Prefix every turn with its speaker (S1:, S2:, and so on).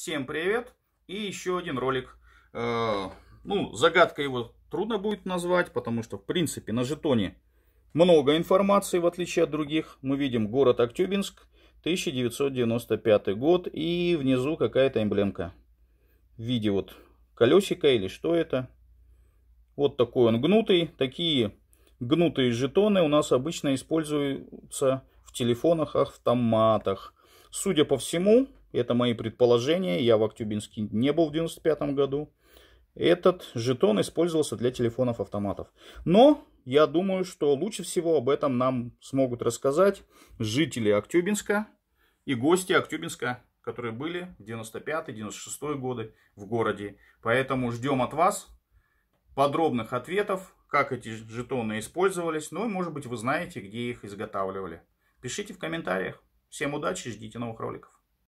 S1: Всем привет! И еще один ролик. Э, ну, загадка его трудно будет назвать, потому что, в принципе, на жетоне много информации, в отличие от других. Мы видим город Актюбинск, 1995 год, и внизу какая-то эмблемка в виде вот колесика или что это. Вот такой он гнутый. Такие гнутые жетоны у нас обычно используются в телефонах, автоматах. Судя по всему, это мои предположения, я в Актюбинске не был в 95 году, этот жетон использовался для телефонов-автоматов. Но я думаю, что лучше всего об этом нам смогут рассказать жители Актюбинска и гости Актюбинска, которые были в 95-96 годы в городе. Поэтому ждем от вас подробных ответов, как эти жетоны использовались. Ну и, может быть, вы знаете, где их изготавливали. Пишите в комментариях. Всем удачи, ждите новых роликов.